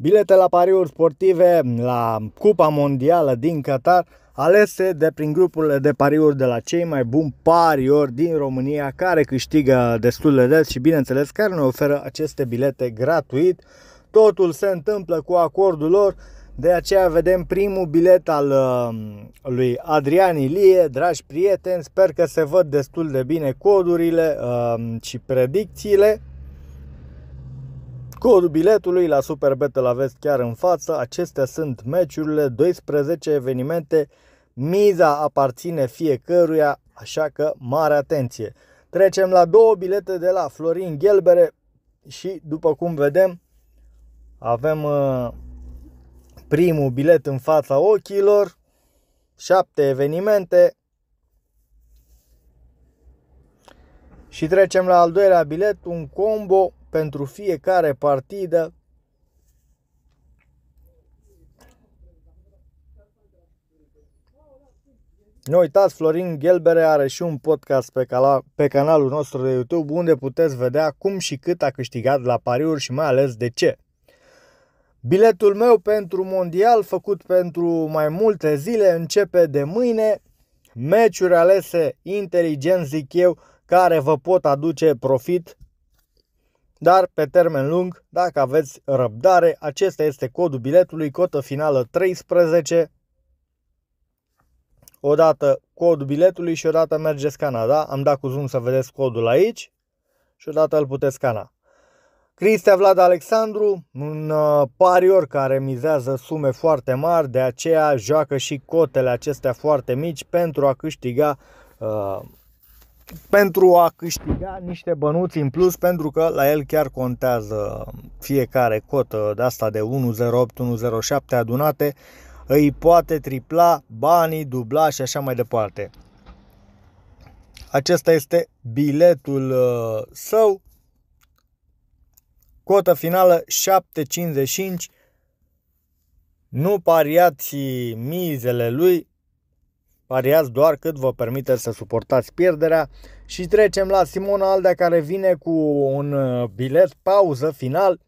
Bilete la pariuri sportive la Cupa Mondială din Qatar alese de prin grupurile de pariuri de la cei mai buni pariori din România care câștigă destul de des și bineînțeles care ne oferă aceste bilete gratuit. Totul se întâmplă cu acordul lor, de aceea vedem primul bilet al um, lui Adrian Ilie, dragi prieteni, sper că se văd destul de bine codurile um, și predicțiile. Codul biletului la Superbet Battle aveți chiar în față. Acestea sunt meciurile, 12 evenimente. Miza aparține fiecăruia, așa că mare atenție. Trecem la două bilete de la Florin Gelbere și după cum vedem avem uh, primul bilet în fața ochilor, șapte evenimente și trecem la al doilea bilet, un combo pentru fiecare partidă. Nu uitați, Florin Gelbere are și un podcast pe, cala, pe canalul nostru de YouTube unde puteți vedea cum și cât a câștigat la pariuri și mai ales de ce. Biletul meu pentru mondial făcut pentru mai multe zile începe de mâine. Meciuri alese inteligent, zic eu, care vă pot aduce profit dar pe termen lung, dacă aveți răbdare, acesta este codul biletului, cotă finală 13. Odată codul biletului și odată merge scana, da? Am dat cu zoom să vedeți codul aici și odată îl puteți scana. Cristea Vlad Alexandru, un uh, parior care mizează sume foarte mari, de aceea joacă și cotele acestea foarte mici pentru a câștiga uh, pentru a câștiga niște bănuți în plus, pentru că la el chiar contează fiecare cotă de asta de 1.08-1.07 adunate, îi poate tripla banii, dubla și așa mai departe. Acesta este biletul uh, său. Cota finală 7.55. Nu pariați mizele lui, Pariați doar cât vă permite să suportați pierderea și trecem la Simona Aldea care vine cu un uh, bilet pauză final.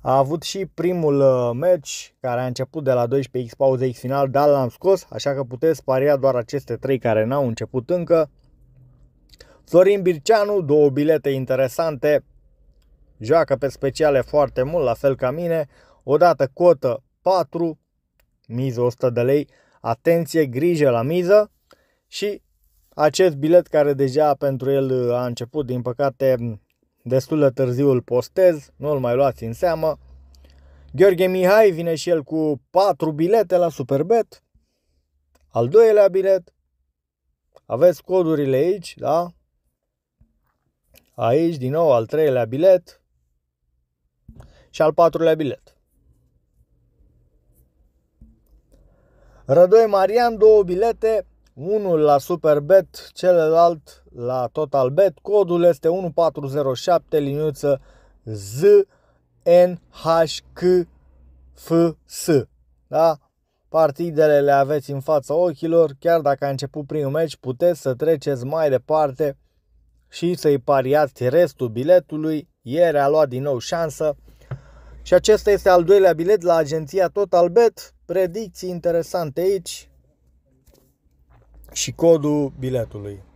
A avut și primul uh, meci care a început de la 12x pauză x final, dar l-am scos, așa că puteți paria doar aceste trei care n-au început încă. Florin Birceanu, două bilete interesante, joacă pe speciale foarte mult, la fel ca mine, odată cotă 4, miză 100 de lei, atenție, grijă la miză și acest bilet care deja pentru el uh, a început, din păcate, destul de târziu îl postez, nu-l mai luați în seamă. Gheorghe Mihai vine și el cu 4 bilete la Superbet, al doilea bilet, aveți codurile aici, da? Aici, din nou, al treilea bilet și al patrulea bilet. Rădoi Marian, două bilete, unul la Superbet, celălalt la Totalbet. Codul este 1407 liniuță Z N H C F S. Da? Partidele le aveți în fața ochilor, chiar dacă a început primul meci, puteți să treceți mai departe și să-i pariați restul biletului. Ieri a luat din nou șansă, și acesta este al doilea bilet la agenția Total Bet. Predicții interesante aici și codul biletului.